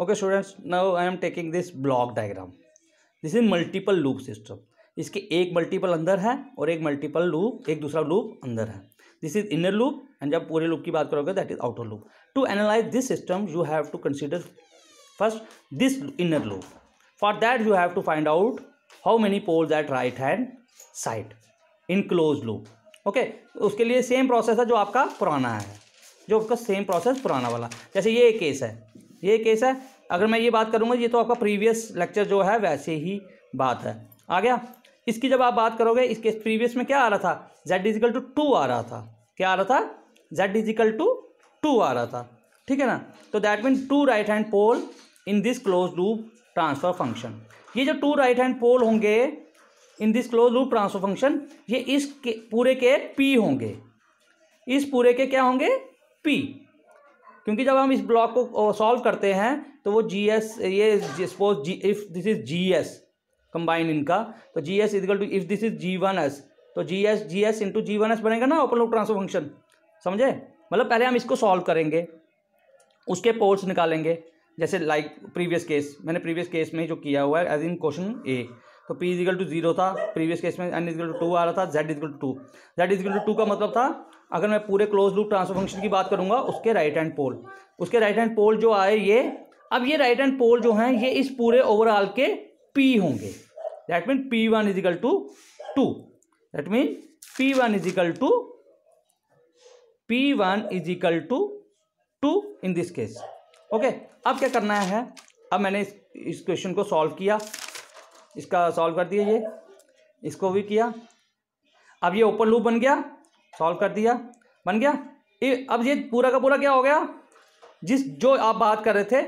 okay students now I am taking this block diagram this is multiple loop system इसके एक multiple अंदर है और एक मल्टीपल लूप एक दूसरा लूप अंदर है this is inner loop and जब पूरे लूप की बात करोगे that is outer loop to analyze this system you have to consider first this inner loop for that you have to find out how many poles at right hand side in close loop okay उसके लिए same process है जो आपका पुराना है जो आपका same process पुराना वाला जैसे ये एक केस है ये केस है अगर मैं ये बात करूँगा ये तो आपका प्रीवियस लेक्चर जो है वैसे ही बात है आ गया इसकी जब आप बात करोगे इसके प्रीवियस में क्या आ रहा था जेड इजिकल टू टू आ रहा था क्या आ रहा था जेड इजिकल टू टू आ रहा था ठीक है ना तो that mean two right hand pole in this close loop transfer function ये जो टू राइट हैंड पोल होंगे in this close loop transfer function ये इस के, पूरे के पी होंगे इस पूरे के क्या होंगे पी क्योंकि जब हम इस ब्लॉक को सॉल्व करते हैं तो वो जी एस ये suppose G if this is G S combine इनका तो G S equal to if this is G one S तो G S G S into G one S बनेगा ना ओपन लूप ट्रांसफर फंक्शन समझे मतलब पहले हम इसको सॉल्व करेंगे उसके पोर्ट्स निकालेंगे जैसे लाइक प्रीवियस केस मैंने प्रीवियस केस में जो किया हुआ है एज इन क्वेश्चन ए तो पी इजिकल टू जीरो था प्रीवियस केस में एन इजिकल टू टू आ रहा था Z equal to two Z equal to two का मतलब था अगर मैं पूरे क्लोज लूप ट्रांसफर फंक्शन की बात करूंगा उसके राइट हैंड पोल उसके राइट हैंड पोल जो आए ये अब ये राइट हैंड पोल जो हैं ये इस पूरे ओवरऑल के पी होंगे that mean P one equal to two that mean P one equal to P one equal to two in this case okay अब क्या करना है अब मैंने इस क्वेश्चन को सॉल्व किया इसका सॉल्व कर दिया ये इसको भी किया अब ये ओपन लूप बन गया सॉल्व कर दिया बन गया ए, अब ये पूरा का पूरा क्या हो गया जिस जो आप बात कर रहे थे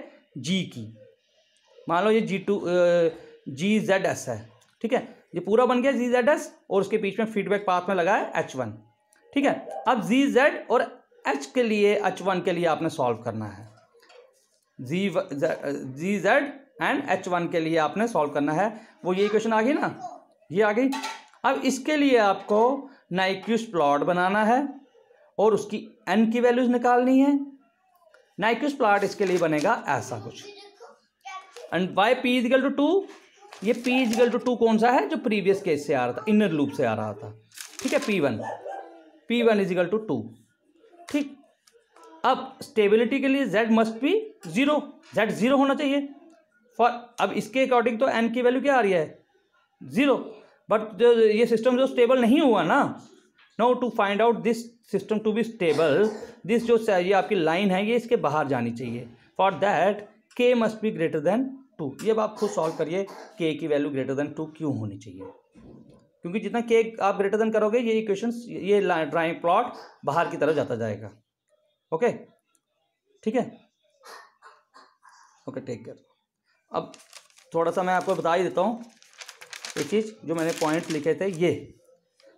जी की मान लो ये G two G Z S है ठीक है ये पूरा बन गया जी जेड एस और उसके बीच में फीडबैक पाथ में लगा है एच वन ठीक है अब जी जेड और एच के लिए एच वन के लिए आपने सॉल्व करना है G G Z and H one के लिए आपने सॉल्व करना है वो ये क्वेश्चन आ गई ना ये आ गई अब इसके लिए आपको नाइक्यूस प्लॉट बनाना है और उसकी एन की वैल्यूज निकालनी है नाइक्यूस प्लॉट इसके लिए बनेगा ऐसा कुछ and by P equal to two ये पी इजगल टू टू कौन सा है जो प्रीवियस केस से आ रहा था इनर लूप से आ रहा था ठीक है P one P one equal to two ठीक अब स्टेबिलिटी के लिए Z must be zero Z zero होना चाहिए फॉर अब इसके अकॉर्डिंग तो एन की वैल्यू क्या आ रही है ज़ीरो बट जो ये सिस्टम जो स्टेबल नहीं हुआ ना no to find out this system to be stable this जो ये आपकी लाइन है ये इसके बाहर जानी चाहिए for that K must be greater than two ये अब आप खुद सॉल्व करिए के की वैल्यू ग्रेटर देन टू क्यों होनी चाहिए क्योंकि जितना के आप ग्रेटर देन करोगे ये इक्वेशन ये ड्राइंग प्लॉट बाहर की तरफ जाता जाएगा ओके ठीक है ओके टेक केयर अब थोड़ा सा मैं आपको बता ही देता हूँ ये चीज़ जो मैंने पॉइंट्स लिखे थे ये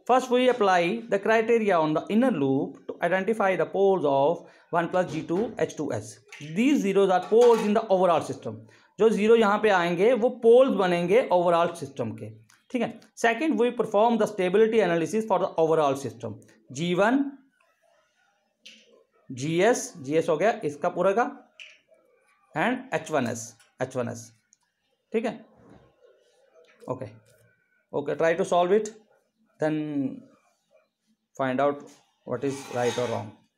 first we apply the criteria on the inner loop to identify the poles of one plus G two H two S these zeros are poles in the overall system जो जीरो यहाँ पे आएंगे वो poles बनेंगे overall system के ठीक है second we perform the stability analysis for the overall system G one G S G S हो गया इसका पूरा का and H one S H one S ठीक है okay okay try to solve it then find out what is right और wrong